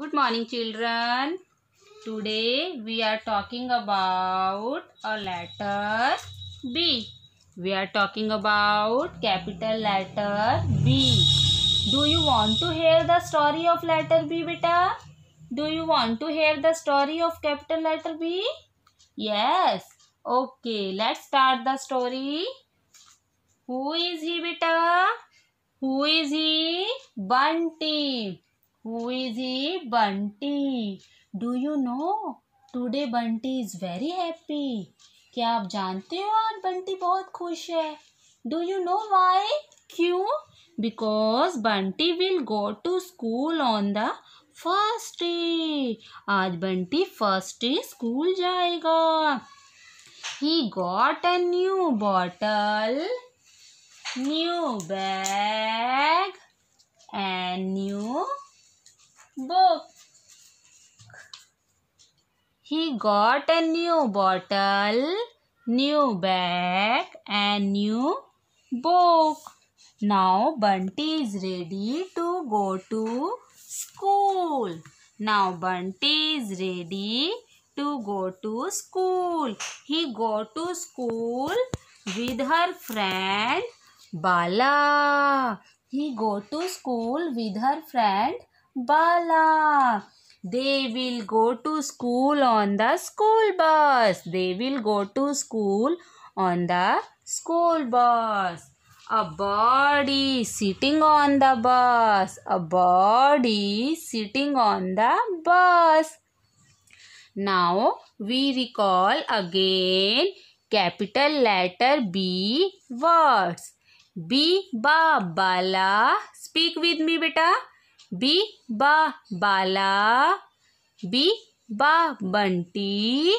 Good morning children. Today we are talking about a letter B. We are talking about capital letter B. Do you want to hear the story of letter B beta? Do you want to hear the story of capital letter B? Yes. Okay, let's start the story. Who is he beta? Who is he? Bunty. Who is he? Bunty. Do you know? Today Bunty is very happy. क्या आप जानते हो आज बंटी बहुत खुश है do you know why क्यों because Bunty will go to school on the first day आज बंटी फर्स्ट डे स्कूल जाएगा he got a new bottle new bag and new book. He got a new bottle, new bag and new book. Now Bunty is ready to go to school. Now Bunty is ready to go to school. He go to school with her friend Bala. He go to school with her friend Bala. They will go to school on the school bus. They will go to school on the school bus. A bird is sitting on the bus. A bird is sitting on the bus. Now we recall again capital letter B words. B ba bala. Speak with me beta. B ba बाला B ba Bunty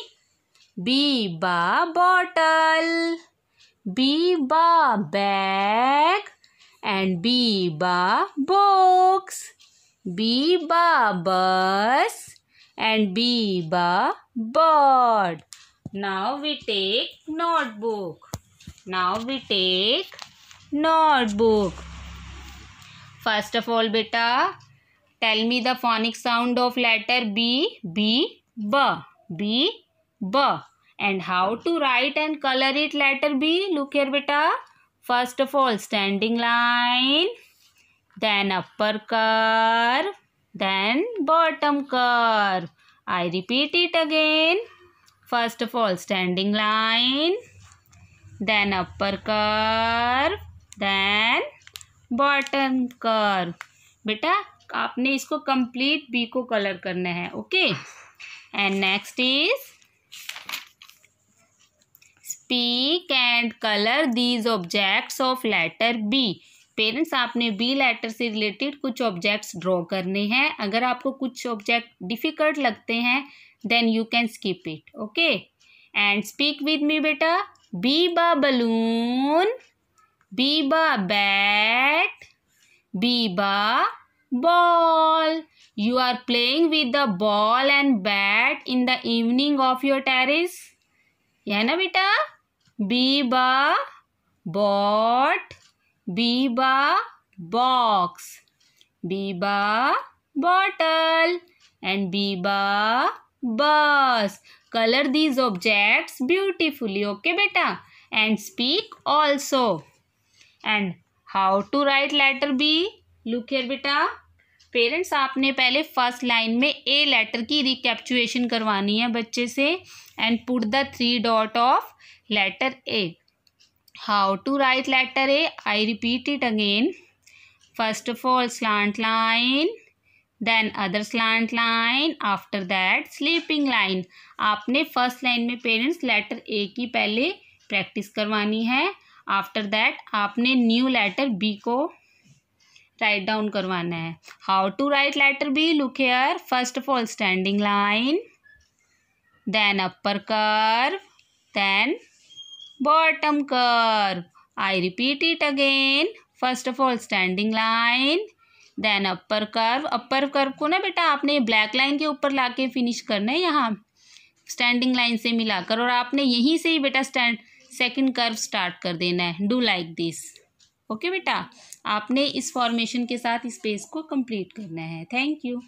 B ba bottle B ba bag and B ba box, B ba bus and B ba bird. Now we take notebook. Now we take notebook. First of all, beta, tell me the phonic sound of letter B, B, B, B, B. And how to write and color it letter B? Look here, beta. First of all, standing line, then upper curve, then bottom curve. I repeat it again. First of all, standing line, then upper curve, then bottom कर बेटा आपने इसको complete B को colour करना है okay and next is speak and colour these objects of letter B parents आपने B letter से related कुछ ऑब्जेक्ट्स ड्रॉ करने हैं अगर आपको कुछ ऑब्जेक्ट डिफ़िकल्ट लगते हैं then you can skip it okay and speak with me बेटा B ba balloon Biba bat. Biba ball. You are playing with the ball and bat in the evening of your terrace. Yana bitta. Biba bot. Biba box. Biba bottle. And Biba bus. Color these objects beautifully. Okay beta? And speak also. And how to write letter B look here बेटा parents आपने पहले first line में a letter की रिकैप्चुएशन करवानी है बच्चे से and put the three dot of letter A how to write letter A I repeat it again first of all slant line then other slant line after that sleeping line आपने first line में parents letter A की पहले practice करवानी है after that आपने new letter B को write down करवाना है how to write letter B look here first of all standing line then upper curve then bottom curve I repeat it again first of all standing line then upper curve upper curve को ना बेटा आपने black line के ऊपर ला के finish करना है यहाँ स्टैंडिंग लाइन से मिलाकर और आपने यहीं से ही बेटा स्टैंड सेकंड कर्व स्टार्ट कर देना है डू लाइक दिस ओके बेटा आपने इस फॉर्मेशन के साथ इस पेज को कंप्लीट करना है थैंक यू